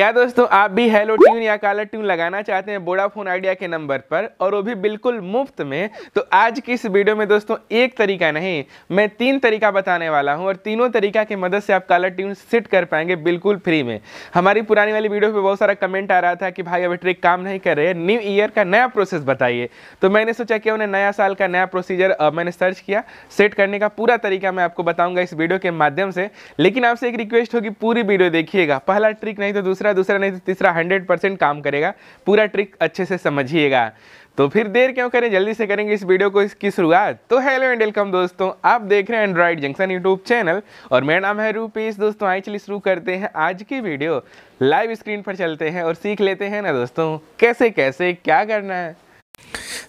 क्या दोस्तों आप भी हेलो ट्यून या कालर ट्यून लगाना चाहते हैं बोडाफोन आइडिया के नंबर पर और वो भी बिल्कुल मुफ्त में तो आज की इस वीडियो में दोस्तों एक तरीका नहीं मैं तीन तरीका बताने वाला हूं और तीनों तरीका की मदद से आप कालर ट्यून सेट कर पाएंगे बिल्कुल फ्री में हमारी पुरानी वाली वीडियो पर बहुत सारा कमेंट आ रहा था कि भाई अब ट्रिक काम नहीं कर रहे न्यू ईयर का नया प्रोसेस बताइए तो मैंने सोचा कि उन्हें नया साल का नया प्रोसीजर मैंने सर्च किया सेट करने का पूरा तरीका मैं आपको बताऊँगा इस वीडियो के माध्यम से लेकिन आपसे एक रिक्वेस्ट होगी पूरी वीडियो देखिएगा पहला ट्रिक नहीं तो दूसरा दूसरा दूसरा नहीं तो तीसरा हंड्रेड परसेंट काम करेगा पूरा ट्रिक अच्छे से समझिएगा तो फिर देर क्यों करें जल्दी से करेंगे इस वीडियो को इसकी शुरुआत तो हेलो एंड वेलकम दोस्तों आप देख रहे हैं एंड्रॉइड जंक्शन यूट्यूब चैनल और मेरा नाम है रूपेश दोस्तों आई चलिए शुरू करते हैं आज की वीडियो लाइव स्क्रीन पर चलते हैं और सीख लेते हैं ना दोस्तों कैसे कैसे क्या करना है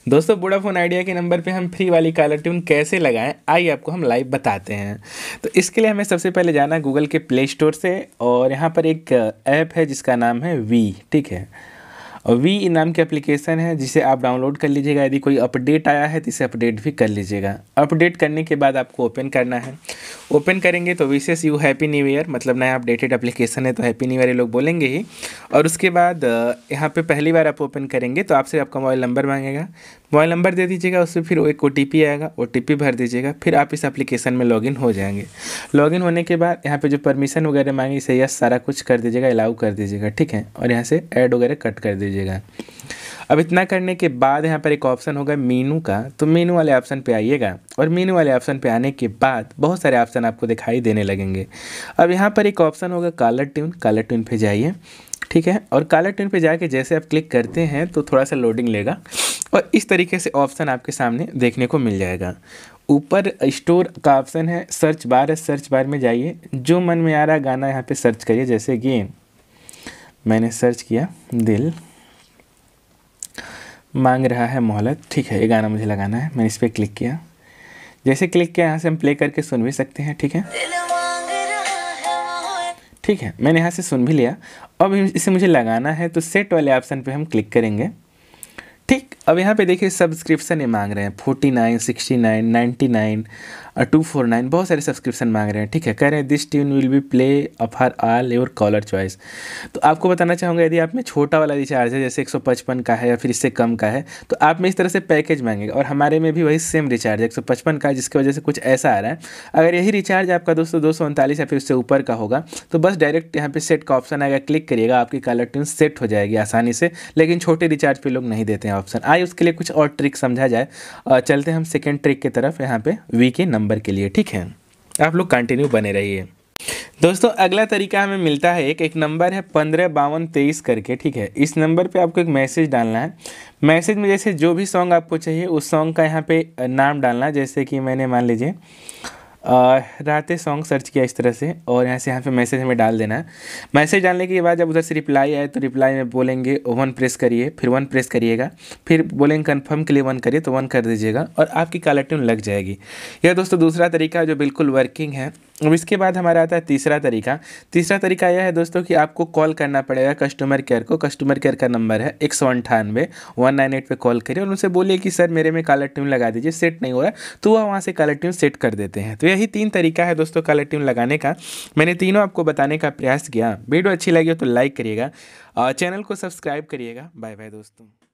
दोस्तों बुढ़ाफोन आइडिया के नंबर पे हम फ्री वाली कॉलर ट्यून कैसे लगाएं आइए आपको हम लाइव बताते हैं तो इसके लिए हमें सबसे पहले जाना गूगल के प्ले स्टोर से और यहाँ पर एक ऐप है जिसका नाम है वी ठीक है वी नाम की एप्लीकेशन है जिसे आप डाउनलोड कर लीजिएगा यदि कोई अपडेट आया है तो इसे अपडेट भी कर लीजिएगा अपडेट करने के बाद आपको ओपन करना है ओपन करेंगे तो wishes you happy new year मतलब नया अपडेटेड एप्लीकेशन है तो हैप्पी न्यू ईयर ये लोग बोलेंगे ही और उसके बाद यहाँ पे पहली बार आप ओपन करेंगे तो आपसे आपका मोबाइल नंबर मांगेगा मोबाइल नंबर दे दीजिएगा उससे फिर एक ओ आएगा ओ भर दीजिएगा फिर आप इस एप्लीकेशन में लॉगिन हो जाएंगे लॉगिन होने के बाद यहाँ पे जो परमिशन वगैरह मांगे इसे यस सारा कुछ कर दीजिएगा अलाउ कर दीजिएगा ठीक है और यहाँ से ऐड वगैरह कट कर दीजिएगा दीजिएगा अब इतना करने के बाद यहाँ पर एक ऑप्शन होगा मीनू का तो मीनू वाले ऑप्शन पे आइएगा और मीनू वाले ऑप्शन पे आने के बाद बहुत सारे ऑप्शन आपको दिखाई देने लगेंगे अब यहाँ पर एक ऑप्शन होगा कालर ट्यून कालर ट्यून पे जाइए ठीक है और कालर ट्यून पे जाके जैसे आप क्लिक करते हैं तो थोड़ा सा लोडिंग लेगा और इस तरीके से ऑप्शन आपके सामने देखने को मिल जाएगा ऊपर स्टोर का ऑप्शन है सर्च बार है सर्च बार में जाइए जो मन में आ रहा गाना यहाँ पर सर्च करिए जैसे कि मैंने सर्च किया दिल मांग रहा है मोहलत ठीक है ये गाना मुझे लगाना है मैंने इस पर क्लिक किया जैसे क्लिक किया यहाँ से हम प्ले करके सुन भी सकते हैं ठीक है ठीक है मैंने यहाँ से सुन भी लिया अब इसे मुझे लगाना है तो सेट वाले ऑप्शन पे हम क्लिक करेंगे ठीक अब यहाँ पे देखिए सब्सक्रिप्शन ये मांग रहे हैं forty nine sixty nine ninety nine two four nine बहुत सारे सब्सक्रिप्शन मांग रहे हैं ठीक है कह रहे हैं this tune will be play up her all your caller choice तो आपको बताना चाहूँगा यदि आप में छोटा वाला रिचार्ज है जैसे एक सौ पचपन का है या फिर इससे कम का है तो आप में इस तरह से पैकेज मांगेगा और हमारे में भी वही सेम रिचार्ज है एक सौ पचपन का जिसकी वजह से कुछ ऐसा आ रहा है अगर यही रिचार्ज आपका दोस्तों दो सौ उनतालीस या फिर उससे ऊपर का होगा तो बस डायरेक्ट यहाँ पर सेट का ऑप्शन आएगा क्लिक करिएगा आपकी कॉलर ट्यून सेट हो जाएगी आसानी से लेकिन छोटे रिचार्ज पर लोग नहीं देते हैं ऑप्शन आए उसके लिए कुछ और ट्रिक समझा जाए चलते हम सेकेंड ट्रिक की तरफ यहाँ पर वी के नंबर नंबर के लिए ठीक है आप लोग कंटिन्यू बने रहिए दोस्तों अगला तरीका हमें मिलता है एक एक नंबर है पंद्रह बावन तेईस करके ठीक है इस नंबर पे आपको एक मैसेज डालना है मैसेज में जैसे जो भी सॉन्ग आपको चाहिए उस सॉन्ग का यहाँ पे नाम डालना जैसे कि मैंने मान लीजिए रहते सॉन्ग सर्च किया इस तरह से और यहाँ से यहाँ पे मैसेज हमें डाल देना है मैसेज डालने के बाद जब उधर से रिप्लाई आए तो रिप्लाई में बोलेंगे वन प्रेस करिए फिर वन प्रेस करिएगा फिर बोलेंगे कन्फर्म के लिए वन करिए तो वन कर दीजिएगा और आपकी कॉलर ट्यून लग जाएगी यह दोस्तों दूसरा तरीका जो बिल्कुल वर्किंग है अब इसके बाद हमारा आता है तीसरा तरीका तीसरा तरीका यह है दोस्तों कि आपको कॉल करना पड़ेगा कस्टमर केयर को कस्टमर केयर का नंबर है एक सौ अंठानवे वन नाइन एट पर कॉल करिए और उनसे बोलिए कि सर मेरे में काला ट्यून लगा दीजिए सेट नहीं हो रहा तो वह वहाँ से काला ट्यून सेट कर देते हैं तो यही तीन तरीका है दोस्तों कलर ट्यून लगाने का मैंने तीनों आपको बताने का प्रयास किया वीडियो अच्छी लगी हो तो लाइक करिएगा चैनल को सब्सक्राइब करिएगा बाय बाय दोस्तों